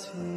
us here.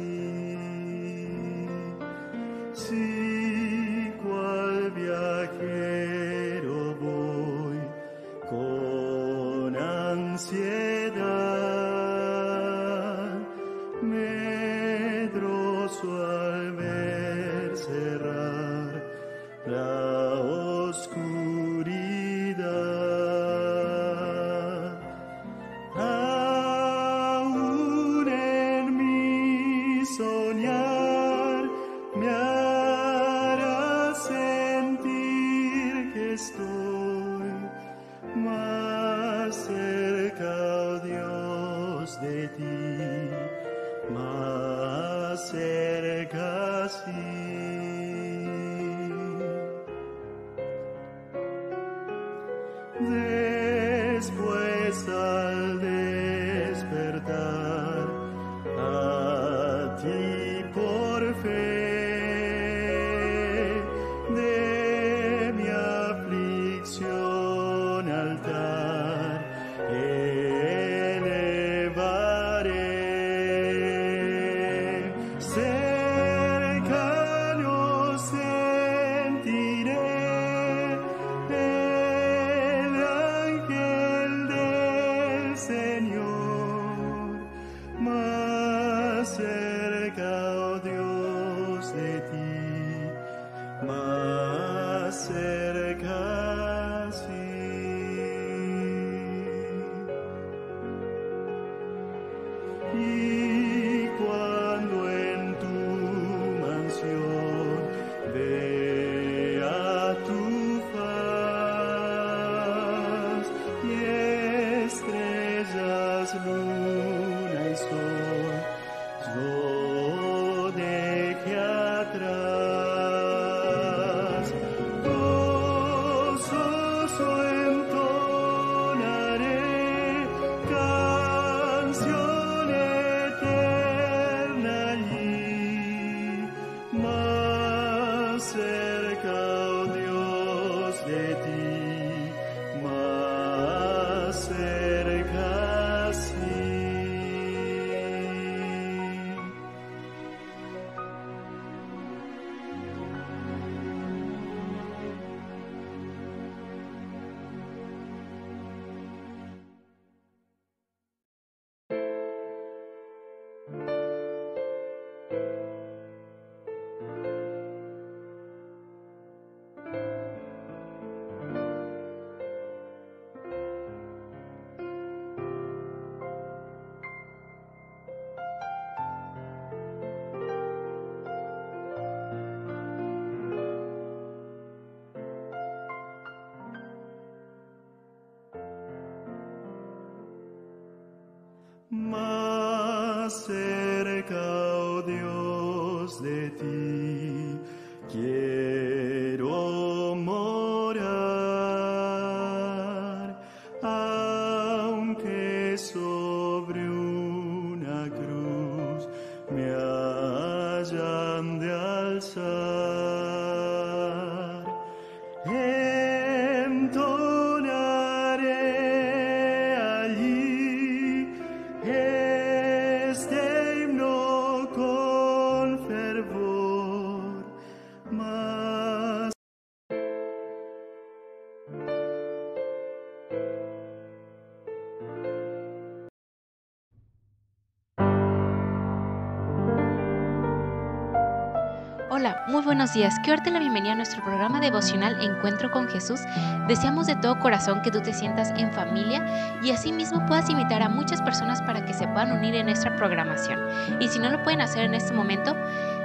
Hola, muy buenos días. Quiero darte la bienvenida a nuestro programa devocional Encuentro con Jesús. Deseamos de todo corazón que tú te sientas en familia y asimismo puedas invitar a muchas personas para que se puedan unir en nuestra programación. Y si no lo pueden hacer en este momento,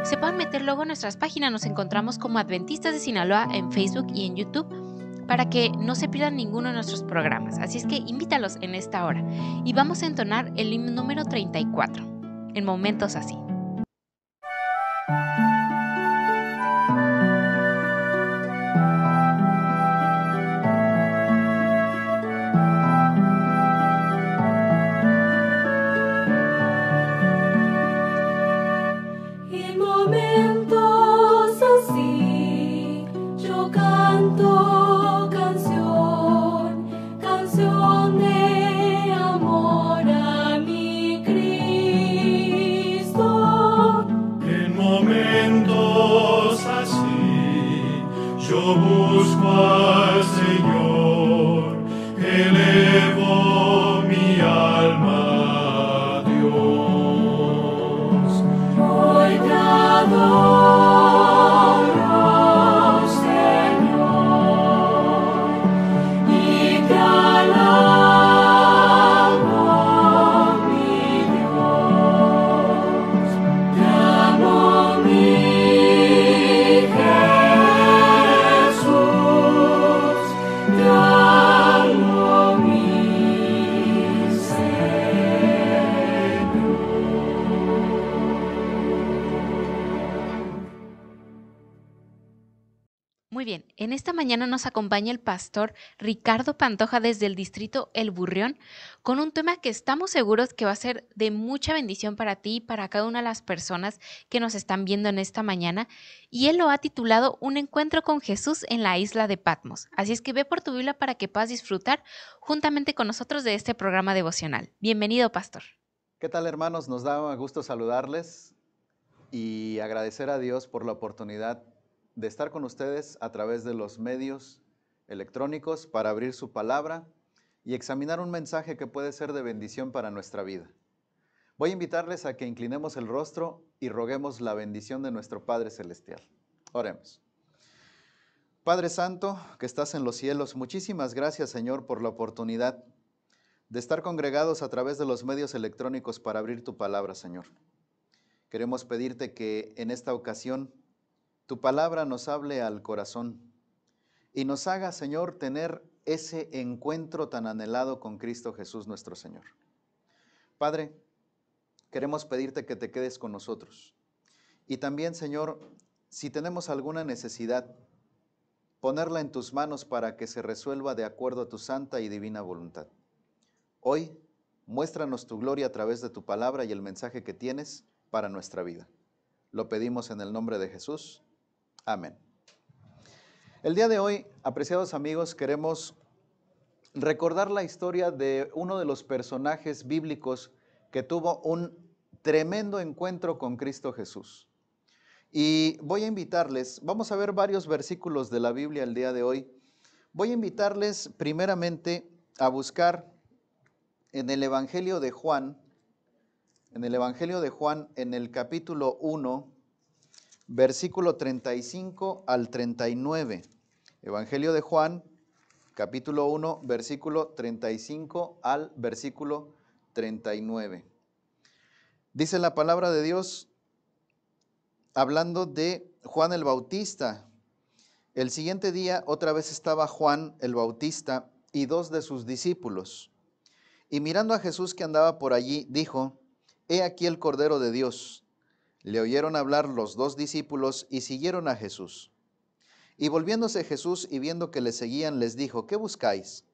se pueden meter luego en nuestras páginas. Nos encontramos como Adventistas de Sinaloa en Facebook y en YouTube para que no se pierdan ninguno de nuestros programas. Así es que invítalos en esta hora y vamos a entonar el himno número 34 en momentos así. nos acompaña el pastor Ricardo Pantoja desde el distrito El Burrión con un tema que estamos seguros que va a ser de mucha bendición para ti y para cada una de las personas que nos están viendo en esta mañana. Y él lo ha titulado Un encuentro con Jesús en la isla de Patmos. Así es que ve por tu Biblia para que puedas disfrutar juntamente con nosotros de este programa devocional. Bienvenido, pastor. ¿Qué tal, hermanos? Nos da gusto saludarles y agradecer a Dios por la oportunidad de estar con ustedes a través de los medios electrónicos para abrir su palabra y examinar un mensaje que puede ser de bendición para nuestra vida. Voy a invitarles a que inclinemos el rostro y roguemos la bendición de nuestro Padre Celestial. Oremos. Padre Santo, que estás en los cielos, muchísimas gracias Señor por la oportunidad de estar congregados a través de los medios electrónicos para abrir tu palabra, Señor. Queremos pedirte que en esta ocasión tu palabra nos hable al corazón y nos haga, Señor, tener ese encuentro tan anhelado con Cristo Jesús nuestro Señor. Padre, queremos pedirte que te quedes con nosotros. Y también, Señor, si tenemos alguna necesidad, ponerla en tus manos para que se resuelva de acuerdo a tu santa y divina voluntad. Hoy, muéstranos tu gloria a través de tu palabra y el mensaje que tienes para nuestra vida. Lo pedimos en el nombre de Jesús. Amén. El día de hoy, apreciados amigos, queremos recordar la historia de uno de los personajes bíblicos que tuvo un tremendo encuentro con Cristo Jesús. Y voy a invitarles, vamos a ver varios versículos de la Biblia el día de hoy. Voy a invitarles primeramente a buscar en el Evangelio de Juan, en el Evangelio de Juan, en el capítulo 1, versículo 35 al 39. Evangelio de Juan, capítulo 1, versículo 35 al versículo 39. Dice la palabra de Dios, hablando de Juan el Bautista. El siguiente día otra vez estaba Juan el Bautista y dos de sus discípulos. Y mirando a Jesús que andaba por allí, dijo, He aquí el Cordero de Dios le oyeron hablar los dos discípulos y siguieron a Jesús. Y volviéndose Jesús y viendo que le seguían, les dijo, ¿qué buscáis?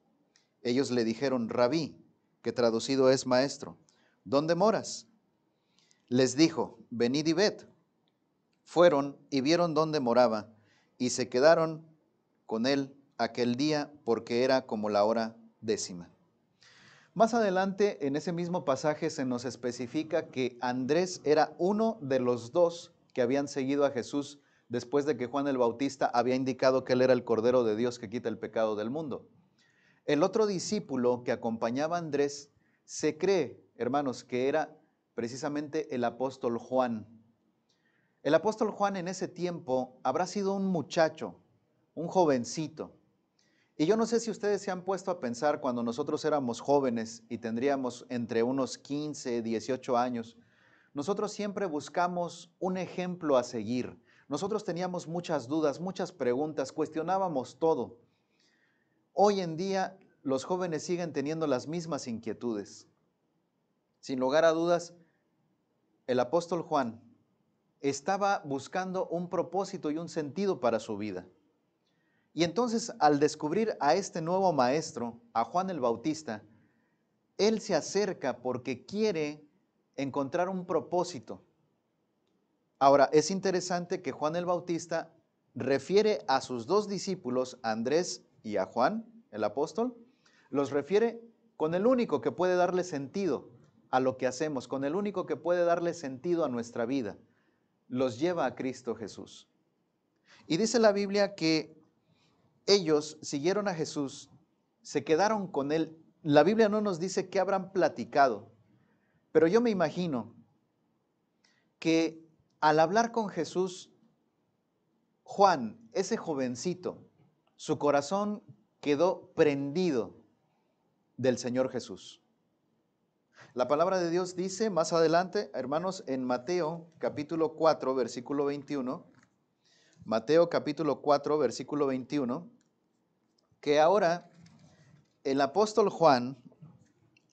Ellos le dijeron, rabí, que traducido es maestro, ¿dónde moras? Les dijo, venid y ved. Fueron y vieron dónde moraba y se quedaron con él aquel día porque era como la hora décima. Más adelante, en ese mismo pasaje, se nos especifica que Andrés era uno de los dos que habían seguido a Jesús después de que Juan el Bautista había indicado que él era el Cordero de Dios que quita el pecado del mundo. El otro discípulo que acompañaba a Andrés se cree, hermanos, que era precisamente el apóstol Juan. El apóstol Juan en ese tiempo habrá sido un muchacho, un jovencito, y yo no sé si ustedes se han puesto a pensar cuando nosotros éramos jóvenes y tendríamos entre unos 15, 18 años, nosotros siempre buscamos un ejemplo a seguir. Nosotros teníamos muchas dudas, muchas preguntas, cuestionábamos todo. Hoy en día los jóvenes siguen teniendo las mismas inquietudes. Sin lugar a dudas, el apóstol Juan estaba buscando un propósito y un sentido para su vida. Y entonces al descubrir a este nuevo maestro, a Juan el Bautista, él se acerca porque quiere encontrar un propósito. Ahora, es interesante que Juan el Bautista refiere a sus dos discípulos, Andrés y a Juan, el apóstol, los refiere con el único que puede darle sentido a lo que hacemos, con el único que puede darle sentido a nuestra vida. Los lleva a Cristo Jesús. Y dice la Biblia que ellos siguieron a Jesús, se quedaron con él. La Biblia no nos dice qué habrán platicado, pero yo me imagino que al hablar con Jesús, Juan, ese jovencito, su corazón quedó prendido del Señor Jesús. La palabra de Dios dice más adelante, hermanos, en Mateo capítulo 4, versículo 21, Mateo capítulo 4, versículo 21, que ahora el apóstol Juan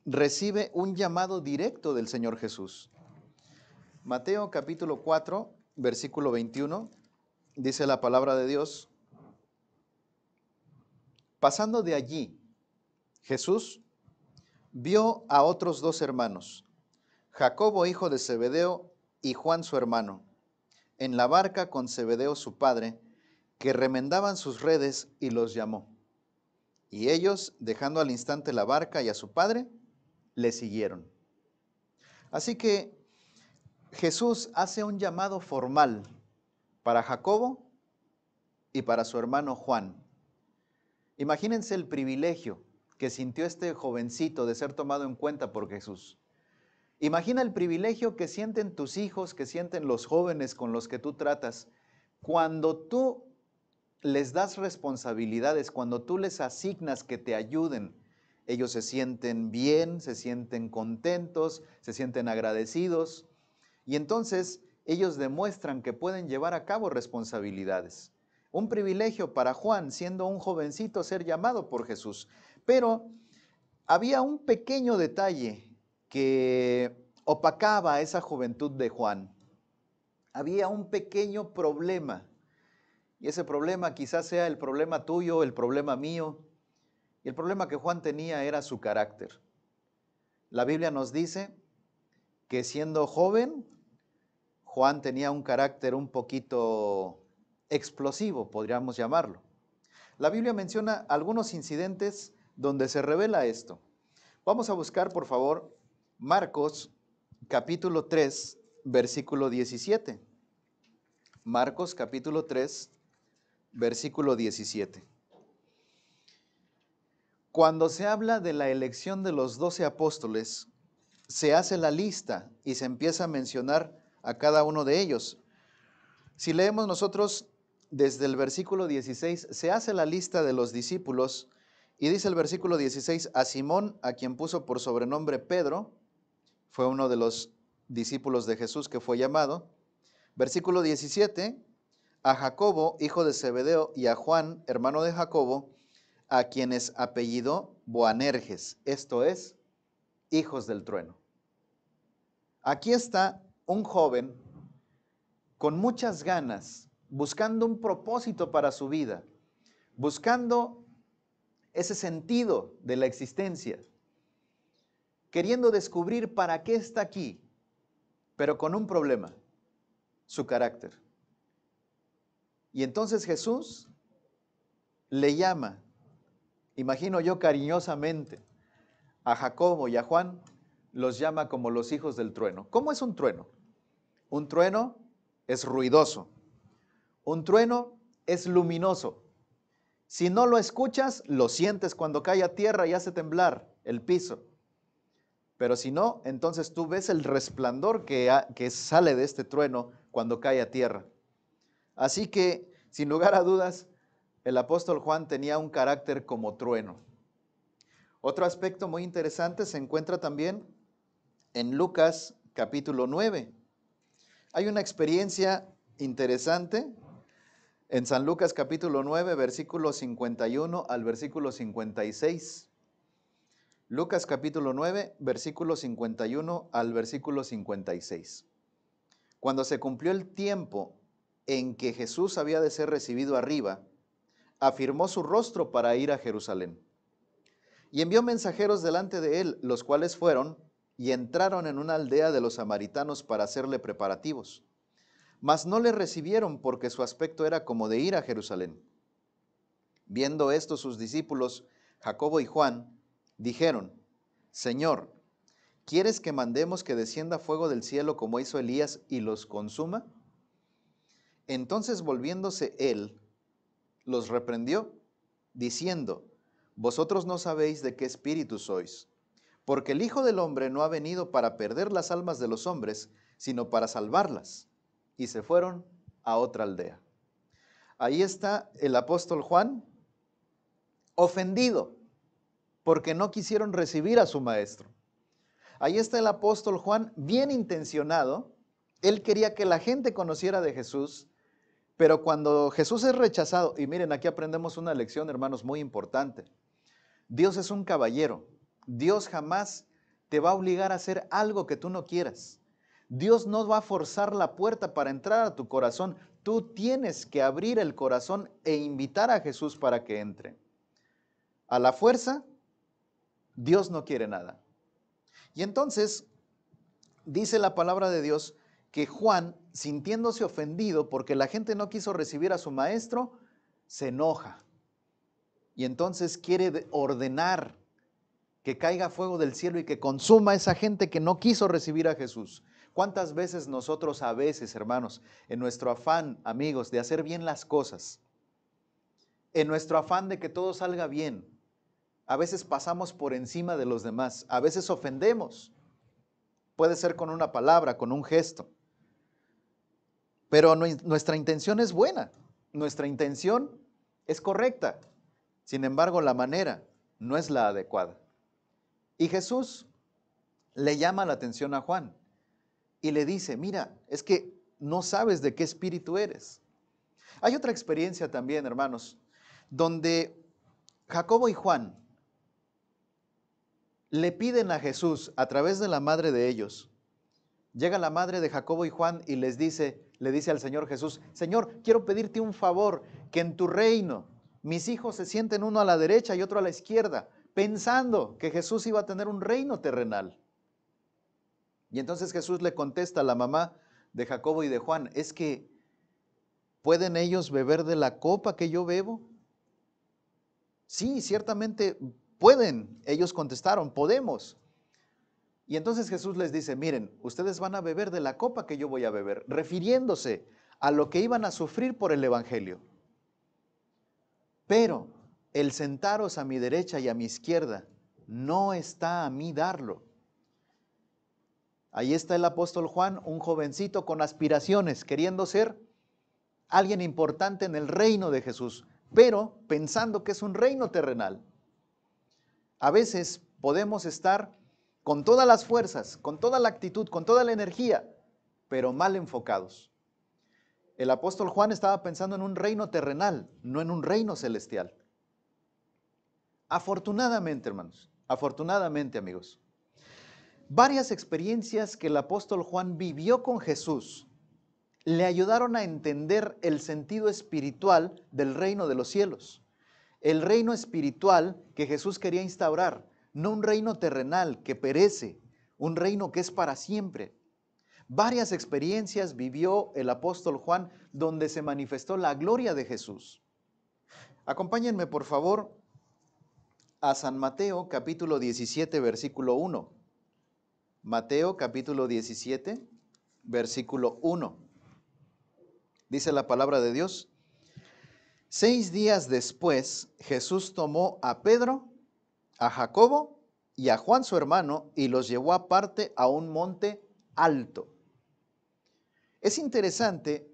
recibe un llamado directo del Señor Jesús. Mateo capítulo 4, versículo 21, dice la palabra de Dios. Pasando de allí, Jesús vio a otros dos hermanos, Jacobo hijo de Zebedeo y Juan su hermano, en la barca con Zebedeo su padre, que remendaban sus redes y los llamó. Y ellos, dejando al instante la barca y a su padre, le siguieron. Así que Jesús hace un llamado formal para Jacobo y para su hermano Juan. Imagínense el privilegio que sintió este jovencito de ser tomado en cuenta por Jesús. Imagina el privilegio que sienten tus hijos, que sienten los jóvenes con los que tú tratas, cuando tú les das responsabilidades, cuando tú les asignas que te ayuden, ellos se sienten bien, se sienten contentos, se sienten agradecidos y entonces ellos demuestran que pueden llevar a cabo responsabilidades. Un privilegio para Juan, siendo un jovencito, ser llamado por Jesús. Pero había un pequeño detalle que opacaba esa juventud de Juan. Había un pequeño problema y ese problema quizás sea el problema tuyo, el problema mío. Y el problema que Juan tenía era su carácter. La Biblia nos dice que siendo joven, Juan tenía un carácter un poquito explosivo, podríamos llamarlo. La Biblia menciona algunos incidentes donde se revela esto. Vamos a buscar, por favor, Marcos capítulo 3, versículo 17. Marcos capítulo 3, versículo 17. Cuando se habla de la elección de los doce apóstoles, se hace la lista y se empieza a mencionar a cada uno de ellos. Si leemos nosotros desde el versículo 16, se hace la lista de los discípulos y dice el versículo 16, a Simón, a quien puso por sobrenombre Pedro, fue uno de los discípulos de Jesús que fue llamado. Versículo 17, a Jacobo, hijo de Zebedeo, y a Juan, hermano de Jacobo, a quienes apellido Boanerges, esto es, hijos del trueno. Aquí está un joven con muchas ganas, buscando un propósito para su vida, buscando ese sentido de la existencia, queriendo descubrir para qué está aquí, pero con un problema, su carácter. Y entonces Jesús le llama, imagino yo cariñosamente, a Jacobo y a Juan, los llama como los hijos del trueno. ¿Cómo es un trueno? Un trueno es ruidoso. Un trueno es luminoso. Si no lo escuchas, lo sientes cuando cae a tierra y hace temblar el piso. Pero si no, entonces tú ves el resplandor que, que sale de este trueno cuando cae a tierra. Así que, sin lugar a dudas, el apóstol Juan tenía un carácter como trueno. Otro aspecto muy interesante se encuentra también en Lucas capítulo 9. Hay una experiencia interesante en San Lucas capítulo 9, versículo 51 al versículo 56. Lucas capítulo 9, versículo 51 al versículo 56. Cuando se cumplió el tiempo en que Jesús había de ser recibido arriba, afirmó su rostro para ir a Jerusalén. Y envió mensajeros delante de él, los cuales fueron y entraron en una aldea de los samaritanos para hacerle preparativos. Mas no le recibieron porque su aspecto era como de ir a Jerusalén. Viendo esto sus discípulos, Jacobo y Juan, dijeron, Señor, ¿quieres que mandemos que descienda fuego del cielo como hizo Elías y los consuma? Entonces volviéndose él, los reprendió, diciendo, Vosotros no sabéis de qué espíritu sois, porque el Hijo del Hombre no ha venido para perder las almas de los hombres, sino para salvarlas. Y se fueron a otra aldea. Ahí está el apóstol Juan ofendido porque no quisieron recibir a su maestro. Ahí está el apóstol Juan bien intencionado. Él quería que la gente conociera de Jesús, pero cuando Jesús es rechazado, y miren, aquí aprendemos una lección, hermanos, muy importante. Dios es un caballero. Dios jamás te va a obligar a hacer algo que tú no quieras. Dios no va a forzar la puerta para entrar a tu corazón. Tú tienes que abrir el corazón e invitar a Jesús para que entre. A la fuerza, Dios no quiere nada. Y entonces, dice la palabra de Dios que Juan sintiéndose ofendido porque la gente no quiso recibir a su maestro, se enoja. Y entonces quiere ordenar que caiga fuego del cielo y que consuma a esa gente que no quiso recibir a Jesús. ¿Cuántas veces nosotros a veces, hermanos, en nuestro afán, amigos, de hacer bien las cosas, en nuestro afán de que todo salga bien, a veces pasamos por encima de los demás, a veces ofendemos? Puede ser con una palabra, con un gesto. Pero nuestra intención es buena, nuestra intención es correcta. Sin embargo, la manera no es la adecuada. Y Jesús le llama la atención a Juan y le dice, mira, es que no sabes de qué espíritu eres. Hay otra experiencia también, hermanos, donde Jacobo y Juan le piden a Jesús a través de la madre de ellos. Llega la madre de Jacobo y Juan y les dice, le dice al Señor Jesús, Señor, quiero pedirte un favor, que en tu reino mis hijos se sienten uno a la derecha y otro a la izquierda, pensando que Jesús iba a tener un reino terrenal. Y entonces Jesús le contesta a la mamá de Jacobo y de Juan, es que ¿pueden ellos beber de la copa que yo bebo? Sí, ciertamente pueden, ellos contestaron, podemos. Y entonces Jesús les dice, miren, ustedes van a beber de la copa que yo voy a beber, refiriéndose a lo que iban a sufrir por el Evangelio. Pero el sentaros a mi derecha y a mi izquierda no está a mí darlo. Ahí está el apóstol Juan, un jovencito con aspiraciones, queriendo ser alguien importante en el reino de Jesús, pero pensando que es un reino terrenal. A veces podemos estar con todas las fuerzas, con toda la actitud, con toda la energía, pero mal enfocados. El apóstol Juan estaba pensando en un reino terrenal, no en un reino celestial. Afortunadamente, hermanos, afortunadamente, amigos, varias experiencias que el apóstol Juan vivió con Jesús le ayudaron a entender el sentido espiritual del reino de los cielos, el reino espiritual que Jesús quería instaurar, no un reino terrenal que perece, un reino que es para siempre. Varias experiencias vivió el apóstol Juan donde se manifestó la gloria de Jesús. Acompáñenme por favor a San Mateo capítulo 17 versículo 1. Mateo capítulo 17 versículo 1. Dice la palabra de Dios. Seis días después Jesús tomó a Pedro, a Jacobo y a Juan su hermano y los llevó aparte a un monte alto. Es interesante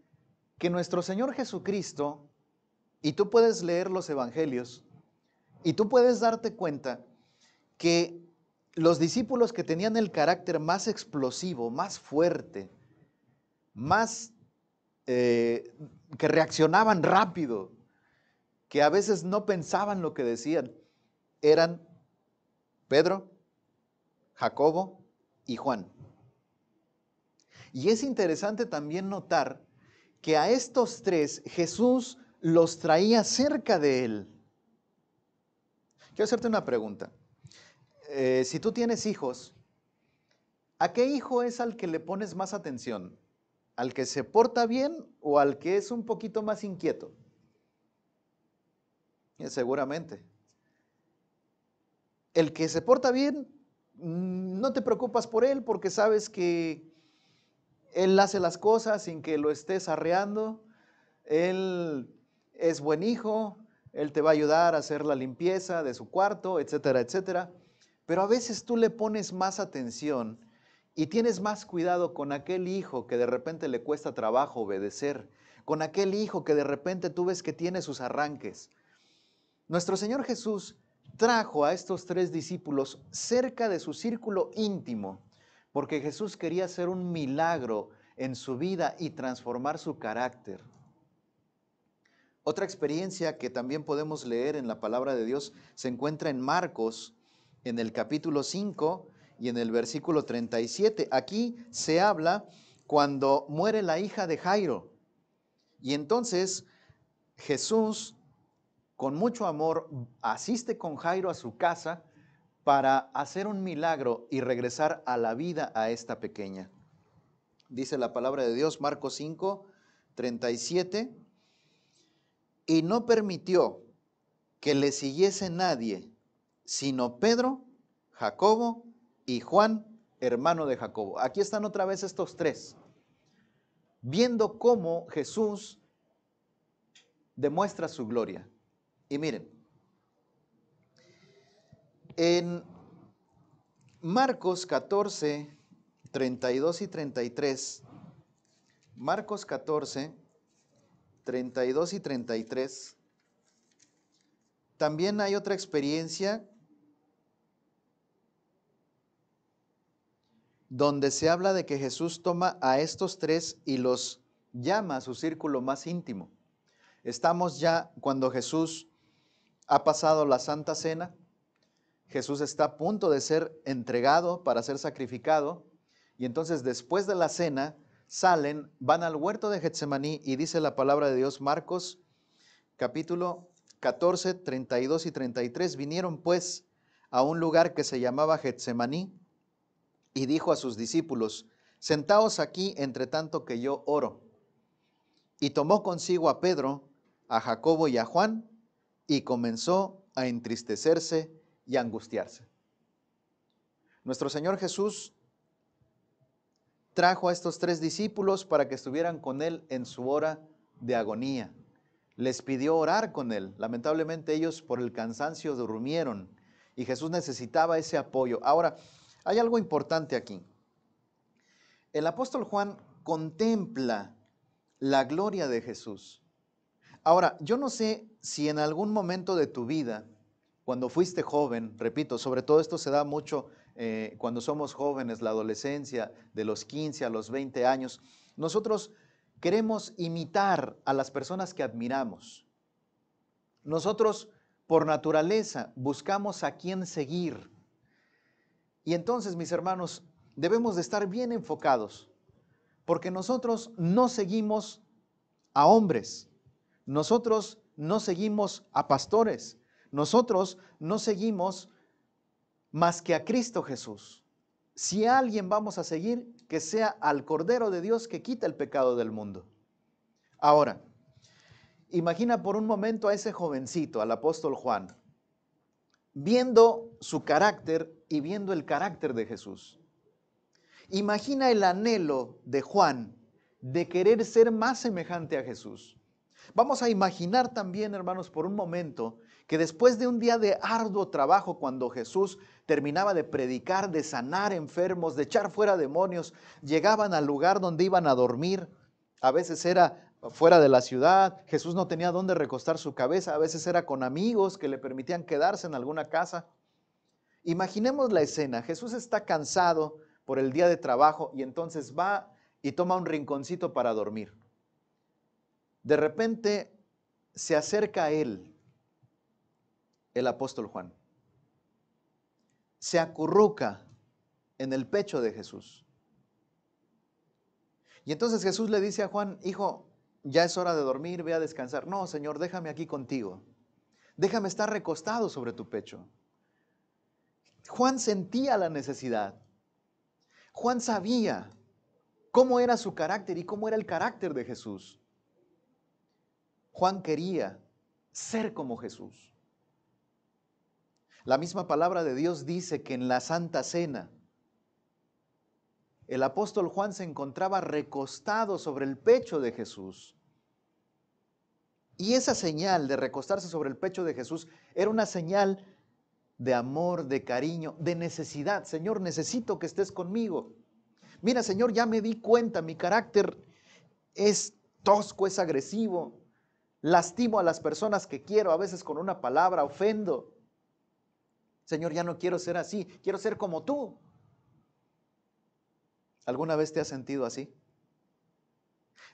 que nuestro Señor Jesucristo, y tú puedes leer los evangelios, y tú puedes darte cuenta que los discípulos que tenían el carácter más explosivo, más fuerte, más eh, que reaccionaban rápido, que a veces no pensaban lo que decían, eran Pedro, Jacobo y Juan. Y es interesante también notar que a estos tres Jesús los traía cerca de él. Quiero hacerte una pregunta. Eh, si tú tienes hijos, ¿a qué hijo es al que le pones más atención? ¿Al que se porta bien o al que es un poquito más inquieto? Eh, seguramente, el que se porta bien, mm, no te preocupas por él porque sabes que él hace las cosas sin que lo estés arreando. Él es buen hijo, él te va a ayudar a hacer la limpieza de su cuarto, etcétera, etcétera. Pero a veces tú le pones más atención y tienes más cuidado con aquel hijo que de repente le cuesta trabajo obedecer, con aquel hijo que de repente tú ves que tiene sus arranques. Nuestro Señor Jesús trajo a estos tres discípulos cerca de su círculo íntimo, porque Jesús quería hacer un milagro en su vida y transformar su carácter. Otra experiencia que también podemos leer en la palabra de Dios se encuentra en Marcos, en el capítulo 5 y en el versículo 37. Aquí se habla cuando muere la hija de Jairo. Y entonces Jesús con mucho amor, asiste con Jairo a su casa para hacer un milagro y regresar a la vida a esta pequeña. Dice la palabra de Dios, Marcos 5, 37, y no permitió que le siguiese nadie, sino Pedro, Jacobo y Juan, hermano de Jacobo. Aquí están otra vez estos tres, viendo cómo Jesús demuestra su gloria y miren, en Marcos 14, 32 y 33, Marcos 14, 32 y 33, también hay otra experiencia donde se habla de que Jesús toma a estos tres y los llama a su círculo más íntimo. Estamos ya cuando Jesús ha pasado la Santa Cena. Jesús está a punto de ser entregado para ser sacrificado. Y entonces después de la cena salen, van al huerto de Getsemaní y dice la palabra de Dios Marcos capítulo 14, 32 y 33. Vinieron pues a un lugar que se llamaba Getsemaní y dijo a sus discípulos, sentaos aquí entre tanto que yo oro. Y tomó consigo a Pedro, a Jacobo y a Juan y comenzó a entristecerse y a angustiarse. Nuestro Señor Jesús trajo a estos tres discípulos para que estuvieran con Él en su hora de agonía. Les pidió orar con Él. Lamentablemente ellos por el cansancio durmieron y Jesús necesitaba ese apoyo. Ahora, hay algo importante aquí. El apóstol Juan contempla la gloria de Jesús. Ahora, yo no sé si en algún momento de tu vida, cuando fuiste joven, repito, sobre todo esto se da mucho eh, cuando somos jóvenes, la adolescencia, de los 15 a los 20 años, nosotros queremos imitar a las personas que admiramos. Nosotros, por naturaleza, buscamos a quién seguir. Y entonces, mis hermanos, debemos de estar bien enfocados, porque nosotros no seguimos a hombres, nosotros no seguimos a pastores, nosotros no seguimos más que a Cristo Jesús. Si a alguien vamos a seguir, que sea al Cordero de Dios que quita el pecado del mundo. Ahora, imagina por un momento a ese jovencito, al apóstol Juan, viendo su carácter y viendo el carácter de Jesús. Imagina el anhelo de Juan de querer ser más semejante a Jesús. Vamos a imaginar también, hermanos, por un momento, que después de un día de arduo trabajo, cuando Jesús terminaba de predicar, de sanar enfermos, de echar fuera demonios, llegaban al lugar donde iban a dormir. A veces era fuera de la ciudad, Jesús no tenía dónde recostar su cabeza, a veces era con amigos que le permitían quedarse en alguna casa. Imaginemos la escena, Jesús está cansado por el día de trabajo y entonces va y toma un rinconcito para dormir. De repente se acerca a él el apóstol Juan. Se acurruca en el pecho de Jesús. Y entonces Jesús le dice a Juan, hijo, ya es hora de dormir, ve a descansar. No, Señor, déjame aquí contigo. Déjame estar recostado sobre tu pecho. Juan sentía la necesidad. Juan sabía cómo era su carácter y cómo era el carácter de Jesús. Juan quería ser como Jesús. La misma palabra de Dios dice que en la Santa Cena el apóstol Juan se encontraba recostado sobre el pecho de Jesús. Y esa señal de recostarse sobre el pecho de Jesús era una señal de amor, de cariño, de necesidad. Señor, necesito que estés conmigo. Mira, Señor, ya me di cuenta, mi carácter es tosco, es agresivo, Lastimo a las personas que quiero, a veces con una palabra, ofendo. Señor, ya no quiero ser así, quiero ser como tú. ¿Alguna vez te has sentido así?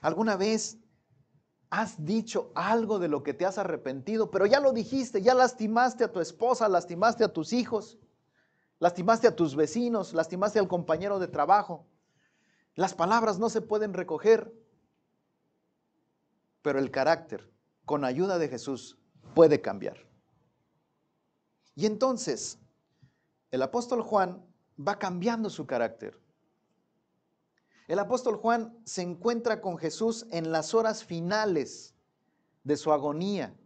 ¿Alguna vez has dicho algo de lo que te has arrepentido, pero ya lo dijiste, ya lastimaste a tu esposa, lastimaste a tus hijos, lastimaste a tus vecinos, lastimaste al compañero de trabajo? Las palabras no se pueden recoger, pero el carácter con ayuda de Jesús puede cambiar. Y entonces, el apóstol Juan va cambiando su carácter. El apóstol Juan se encuentra con Jesús en las horas finales de su agonía.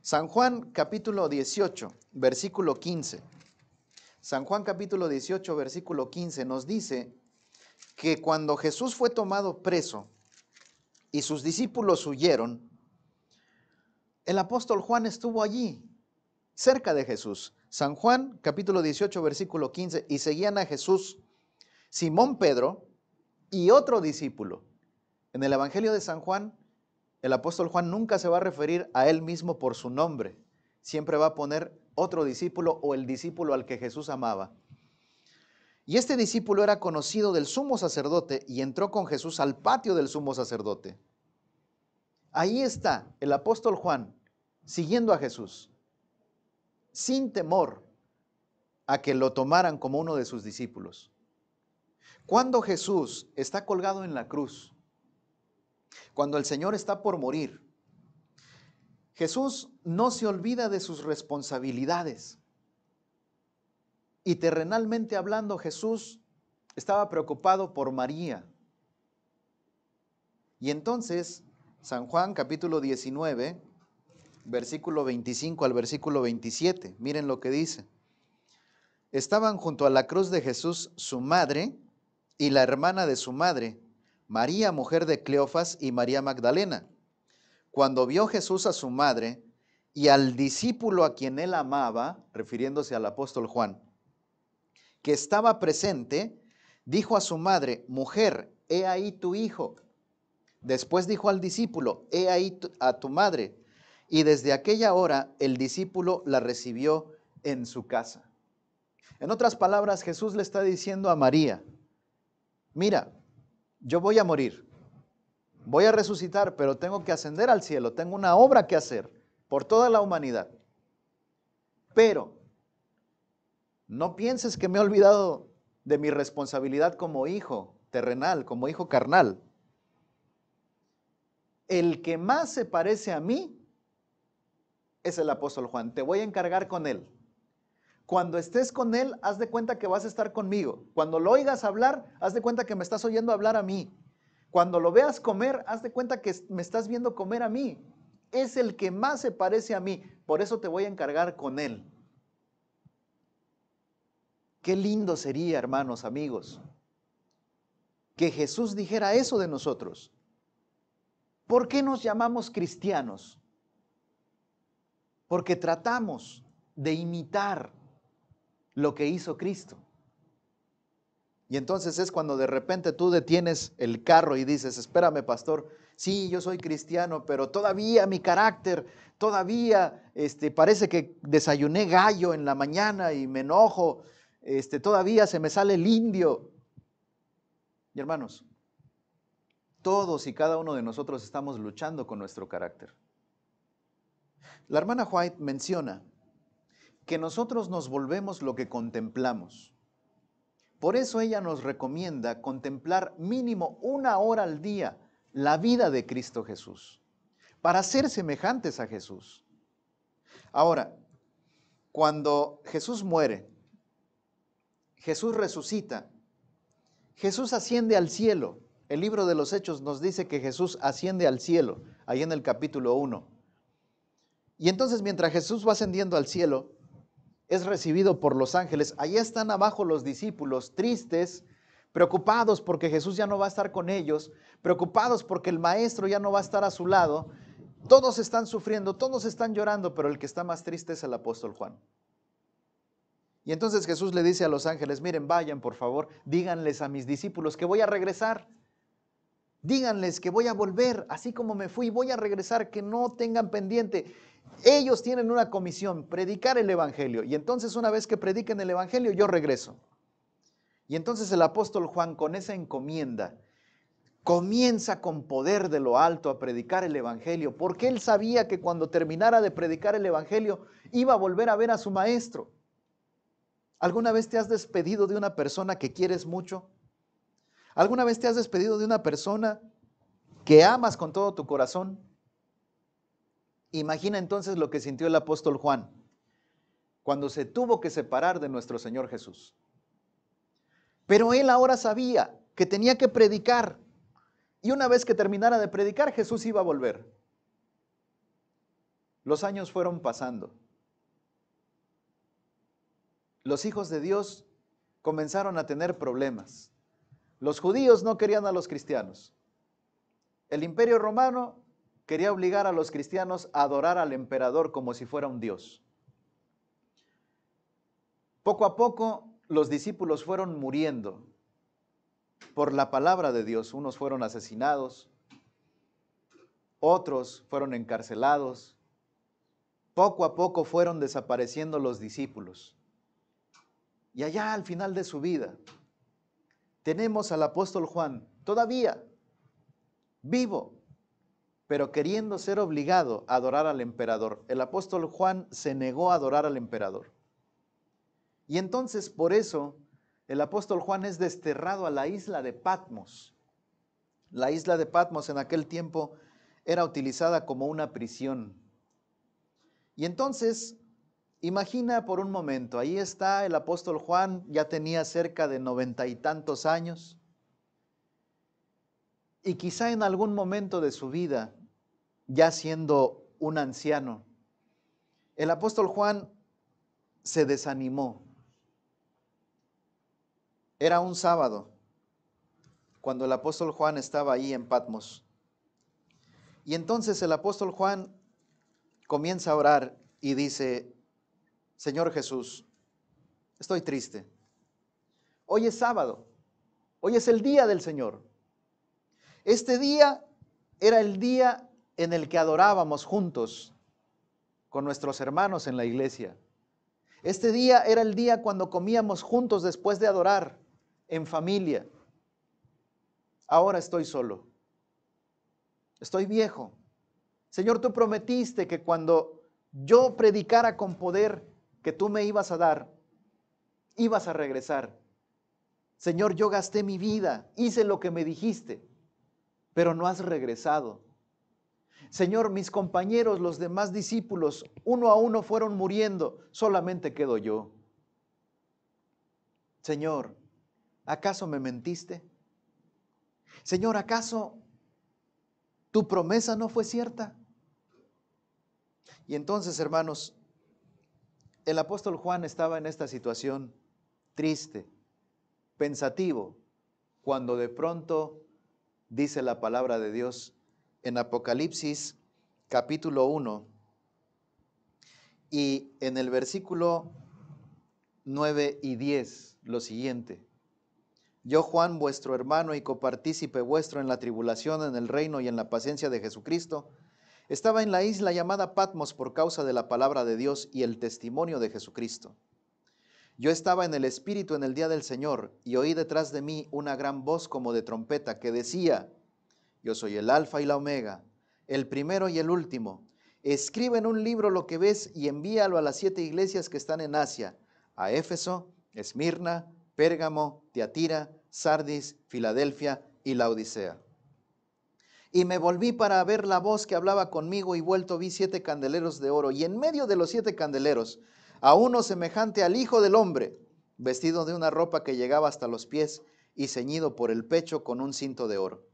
San Juan capítulo 18, versículo 15. San Juan capítulo 18, versículo 15 nos dice que cuando Jesús fue tomado preso y sus discípulos huyeron, el apóstol Juan estuvo allí, cerca de Jesús. San Juan, capítulo 18, versículo 15, y seguían a Jesús Simón Pedro y otro discípulo. En el Evangelio de San Juan, el apóstol Juan nunca se va a referir a él mismo por su nombre, siempre va a poner otro discípulo o el discípulo al que Jesús amaba. Y este discípulo era conocido del sumo sacerdote y entró con Jesús al patio del sumo sacerdote. Ahí está el apóstol Juan siguiendo a Jesús, sin temor a que lo tomaran como uno de sus discípulos. Cuando Jesús está colgado en la cruz, cuando el Señor está por morir, Jesús no se olvida de sus responsabilidades. Y terrenalmente hablando, Jesús estaba preocupado por María. Y entonces San Juan capítulo 19, versículo 25 al versículo 27. Miren lo que dice. Estaban junto a la cruz de Jesús su madre y la hermana de su madre, María, mujer de Cleofas y María Magdalena. Cuando vio Jesús a su madre y al discípulo a quien él amaba, refiriéndose al apóstol Juan, que estaba presente, dijo a su madre, mujer, he ahí tu hijo. Después dijo al discípulo, he ahí a tu madre. Y desde aquella hora el discípulo la recibió en su casa. En otras palabras, Jesús le está diciendo a María, mira, yo voy a morir, voy a resucitar, pero tengo que ascender al cielo, tengo una obra que hacer por toda la humanidad. Pero no pienses que me he olvidado de mi responsabilidad como hijo terrenal, como hijo carnal el que más se parece a mí es el apóstol Juan. Te voy a encargar con él. Cuando estés con él, haz de cuenta que vas a estar conmigo. Cuando lo oigas hablar, haz de cuenta que me estás oyendo hablar a mí. Cuando lo veas comer, haz de cuenta que me estás viendo comer a mí. Es el que más se parece a mí. Por eso te voy a encargar con él. Qué lindo sería, hermanos, amigos, que Jesús dijera eso de nosotros. ¿Por qué nos llamamos cristianos? Porque tratamos de imitar lo que hizo Cristo. Y entonces es cuando de repente tú detienes el carro y dices, espérame pastor, sí, yo soy cristiano, pero todavía mi carácter, todavía este, parece que desayuné gallo en la mañana y me enojo, este, todavía se me sale el indio. Y hermanos, todos y cada uno de nosotros estamos luchando con nuestro carácter. La hermana White menciona que nosotros nos volvemos lo que contemplamos. Por eso ella nos recomienda contemplar mínimo una hora al día la vida de Cristo Jesús, para ser semejantes a Jesús. Ahora, cuando Jesús muere, Jesús resucita, Jesús asciende al cielo el libro de los Hechos nos dice que Jesús asciende al cielo, ahí en el capítulo 1. Y entonces mientras Jesús va ascendiendo al cielo, es recibido por los ángeles. Allí están abajo los discípulos, tristes, preocupados porque Jesús ya no va a estar con ellos, preocupados porque el maestro ya no va a estar a su lado. Todos están sufriendo, todos están llorando, pero el que está más triste es el apóstol Juan. Y entonces Jesús le dice a los ángeles, miren, vayan por favor, díganles a mis discípulos que voy a regresar. Díganles que voy a volver, así como me fui, voy a regresar, que no tengan pendiente. Ellos tienen una comisión, predicar el Evangelio. Y entonces una vez que prediquen el Evangelio, yo regreso. Y entonces el apóstol Juan con esa encomienda comienza con poder de lo alto a predicar el Evangelio, porque él sabía que cuando terminara de predicar el Evangelio iba a volver a ver a su maestro. ¿Alguna vez te has despedido de una persona que quieres mucho? ¿Alguna vez te has despedido de una persona que amas con todo tu corazón? Imagina entonces lo que sintió el apóstol Juan cuando se tuvo que separar de nuestro Señor Jesús. Pero él ahora sabía que tenía que predicar y una vez que terminara de predicar Jesús iba a volver. Los años fueron pasando. Los hijos de Dios comenzaron a tener problemas. Los judíos no querían a los cristianos. El imperio romano quería obligar a los cristianos a adorar al emperador como si fuera un dios. Poco a poco los discípulos fueron muriendo por la palabra de Dios. Unos fueron asesinados, otros fueron encarcelados. Poco a poco fueron desapareciendo los discípulos. Y allá al final de su vida, tenemos al apóstol Juan todavía vivo, pero queriendo ser obligado a adorar al emperador. El apóstol Juan se negó a adorar al emperador. Y entonces por eso el apóstol Juan es desterrado a la isla de Patmos. La isla de Patmos en aquel tiempo era utilizada como una prisión. Y entonces Imagina por un momento, ahí está el apóstol Juan, ya tenía cerca de noventa y tantos años, y quizá en algún momento de su vida, ya siendo un anciano, el apóstol Juan se desanimó. Era un sábado cuando el apóstol Juan estaba ahí en Patmos. Y entonces el apóstol Juan comienza a orar y dice, Señor Jesús, estoy triste. Hoy es sábado. Hoy es el día del Señor. Este día era el día en el que adorábamos juntos con nuestros hermanos en la iglesia. Este día era el día cuando comíamos juntos después de adorar en familia. Ahora estoy solo. Estoy viejo. Señor, tú prometiste que cuando yo predicara con poder, que tú me ibas a dar, ibas a regresar. Señor, yo gasté mi vida, hice lo que me dijiste, pero no has regresado. Señor, mis compañeros, los demás discípulos, uno a uno fueron muriendo, solamente quedo yo. Señor, ¿acaso me mentiste? Señor, ¿acaso tu promesa no fue cierta? Y entonces, hermanos, el apóstol Juan estaba en esta situación triste, pensativo, cuando de pronto dice la palabra de Dios en Apocalipsis capítulo 1 y en el versículo 9 y 10 lo siguiente. Yo Juan, vuestro hermano y copartícipe vuestro en la tribulación, en el reino y en la paciencia de Jesucristo, estaba en la isla llamada Patmos por causa de la palabra de Dios y el testimonio de Jesucristo. Yo estaba en el Espíritu en el día del Señor y oí detrás de mí una gran voz como de trompeta que decía, Yo soy el Alfa y la Omega, el primero y el último. Escribe en un libro lo que ves y envíalo a las siete iglesias que están en Asia, a Éfeso, Esmirna, Pérgamo, Teatira, Sardis, Filadelfia y la y me volví para ver la voz que hablaba conmigo y vuelto vi siete candeleros de oro. Y en medio de los siete candeleros, a uno semejante al Hijo del Hombre, vestido de una ropa que llegaba hasta los pies y ceñido por el pecho con un cinto de oro.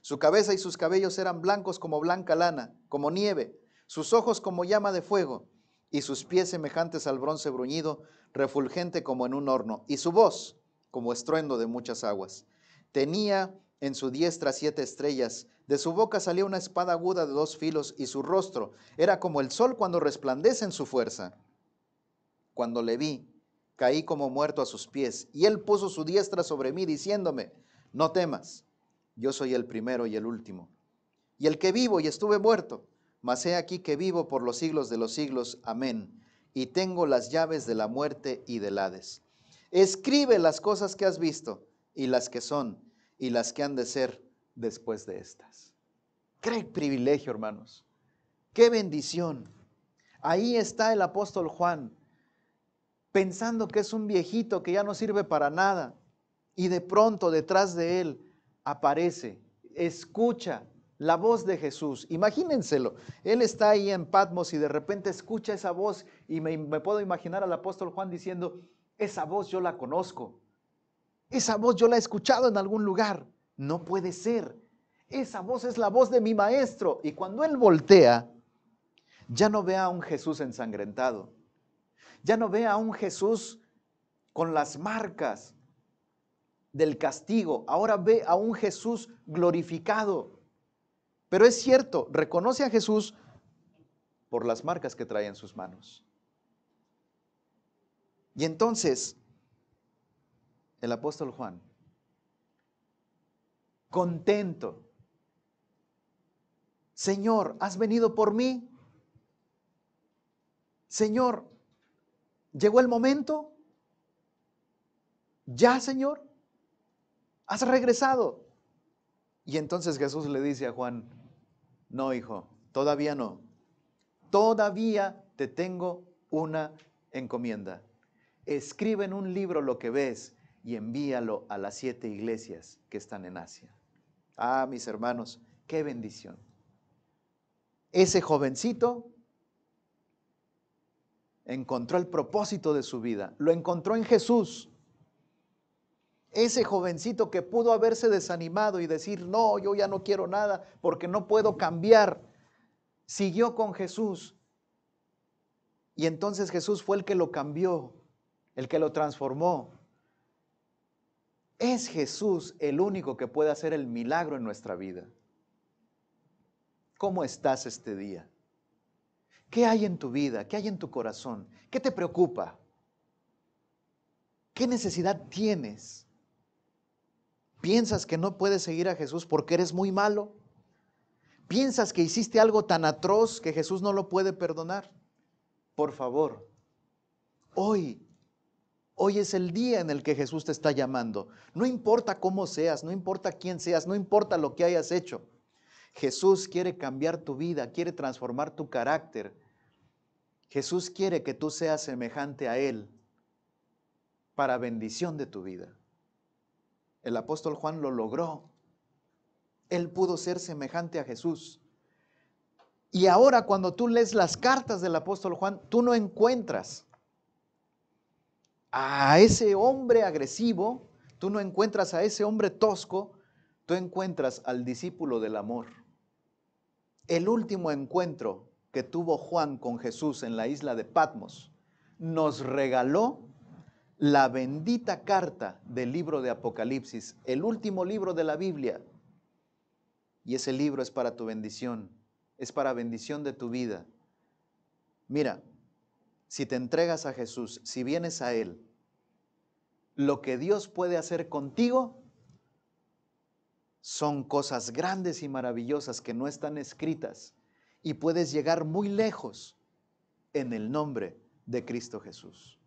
Su cabeza y sus cabellos eran blancos como blanca lana, como nieve, sus ojos como llama de fuego, y sus pies semejantes al bronce bruñido, refulgente como en un horno, y su voz como estruendo de muchas aguas. Tenía en su diestra siete estrellas, de su boca salía una espada aguda de dos filos y su rostro era como el sol cuando resplandece en su fuerza. Cuando le vi, caí como muerto a sus pies y él puso su diestra sobre mí diciéndome, no temas, yo soy el primero y el último. Y el que vivo y estuve muerto, mas he aquí que vivo por los siglos de los siglos. Amén. Y tengo las llaves de la muerte y del Hades. Escribe las cosas que has visto y las que son y las que han de ser después de estas. Qué privilegio, hermanos. Qué bendición. Ahí está el apóstol Juan, pensando que es un viejito que ya no sirve para nada. Y de pronto detrás de él aparece, escucha la voz de Jesús. Imagínenselo. Él está ahí en Patmos y de repente escucha esa voz y me, me puedo imaginar al apóstol Juan diciendo, esa voz yo la conozco. Esa voz yo la he escuchado en algún lugar. No puede ser. Esa voz es la voz de mi maestro. Y cuando él voltea, ya no ve a un Jesús ensangrentado. Ya no ve a un Jesús con las marcas del castigo. Ahora ve a un Jesús glorificado. Pero es cierto, reconoce a Jesús por las marcas que trae en sus manos. Y entonces, el apóstol Juan contento. Señor, has venido por mí. Señor, llegó el momento. Ya, Señor, has regresado. Y entonces Jesús le dice a Juan, no, hijo, todavía no. Todavía te tengo una encomienda. Escribe en un libro lo que ves y envíalo a las siete iglesias que están en Asia. Ah, mis hermanos, qué bendición. Ese jovencito encontró el propósito de su vida, lo encontró en Jesús. Ese jovencito que pudo haberse desanimado y decir, no, yo ya no quiero nada porque no puedo cambiar, siguió con Jesús. Y entonces Jesús fue el que lo cambió, el que lo transformó, es Jesús el único que puede hacer el milagro en nuestra vida. ¿Cómo estás este día? ¿Qué hay en tu vida? ¿Qué hay en tu corazón? ¿Qué te preocupa? ¿Qué necesidad tienes? ¿Piensas que no puedes seguir a Jesús porque eres muy malo? ¿Piensas que hiciste algo tan atroz que Jesús no lo puede perdonar? Por favor, hoy Hoy es el día en el que Jesús te está llamando. No importa cómo seas, no importa quién seas, no importa lo que hayas hecho. Jesús quiere cambiar tu vida, quiere transformar tu carácter. Jesús quiere que tú seas semejante a Él para bendición de tu vida. El apóstol Juan lo logró. Él pudo ser semejante a Jesús. Y ahora cuando tú lees las cartas del apóstol Juan, tú no encuentras a ese hombre agresivo, tú no encuentras a ese hombre tosco, tú encuentras al discípulo del amor. El último encuentro que tuvo Juan con Jesús en la isla de Patmos nos regaló la bendita carta del libro de Apocalipsis, el último libro de la Biblia. Y ese libro es para tu bendición, es para bendición de tu vida. Mira, si te entregas a Jesús, si vienes a Él, lo que Dios puede hacer contigo son cosas grandes y maravillosas que no están escritas y puedes llegar muy lejos en el nombre de Cristo Jesús.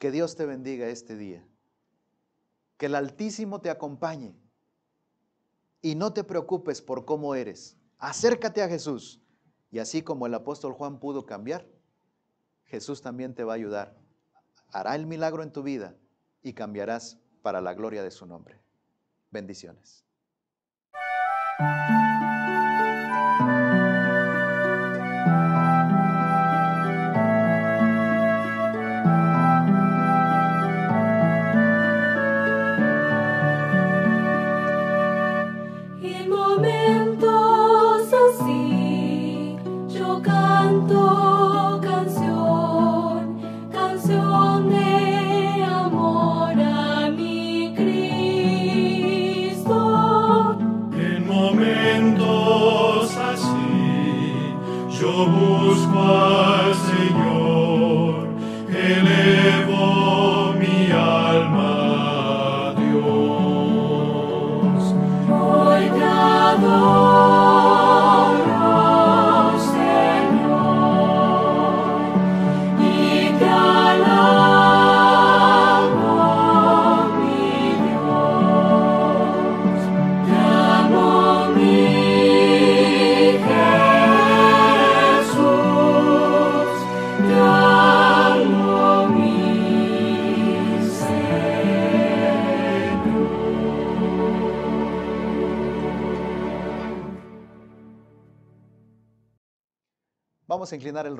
Que Dios te bendiga este día. Que el Altísimo te acompañe y no te preocupes por cómo eres. Acércate a Jesús y así como el apóstol Juan pudo cambiar, Jesús también te va a ayudar hará el milagro en tu vida y cambiarás para la gloria de su nombre. Bendiciones.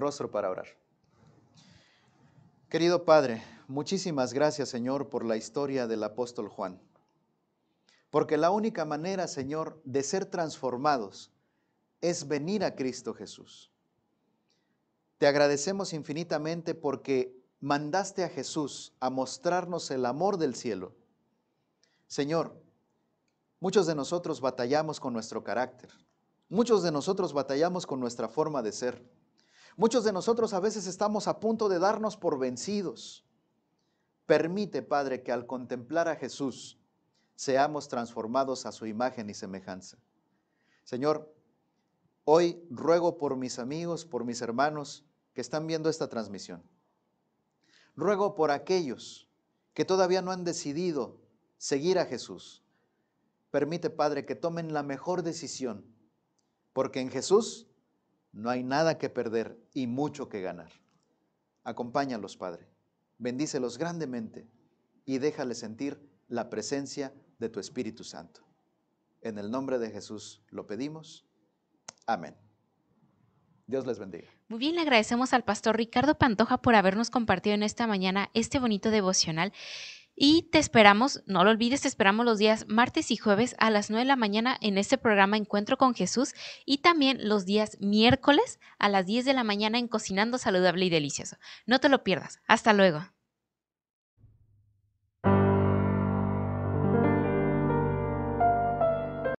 rostro para orar. Querido Padre, muchísimas gracias Señor por la historia del apóstol Juan. Porque la única manera, Señor, de ser transformados es venir a Cristo Jesús. Te agradecemos infinitamente porque mandaste a Jesús a mostrarnos el amor del cielo. Señor, muchos de nosotros batallamos con nuestro carácter, muchos de nosotros batallamos con nuestra forma de ser. Muchos de nosotros a veces estamos a punto de darnos por vencidos. Permite, Padre, que al contemplar a Jesús seamos transformados a su imagen y semejanza. Señor, hoy ruego por mis amigos, por mis hermanos que están viendo esta transmisión. Ruego por aquellos que todavía no han decidido seguir a Jesús. Permite, Padre, que tomen la mejor decisión, porque en Jesús no hay nada que perder y mucho que ganar. Acompáñalos, Padre. Bendícelos grandemente y déjales sentir la presencia de tu Espíritu Santo. En el nombre de Jesús lo pedimos. Amén. Dios les bendiga. Muy bien, le agradecemos al pastor Ricardo Pantoja por habernos compartido en esta mañana este bonito devocional. Y te esperamos, no lo olvides, te esperamos los días martes y jueves a las 9 de la mañana en este programa Encuentro con Jesús y también los días miércoles a las 10 de la mañana en Cocinando Saludable y Delicioso. No te lo pierdas. Hasta luego.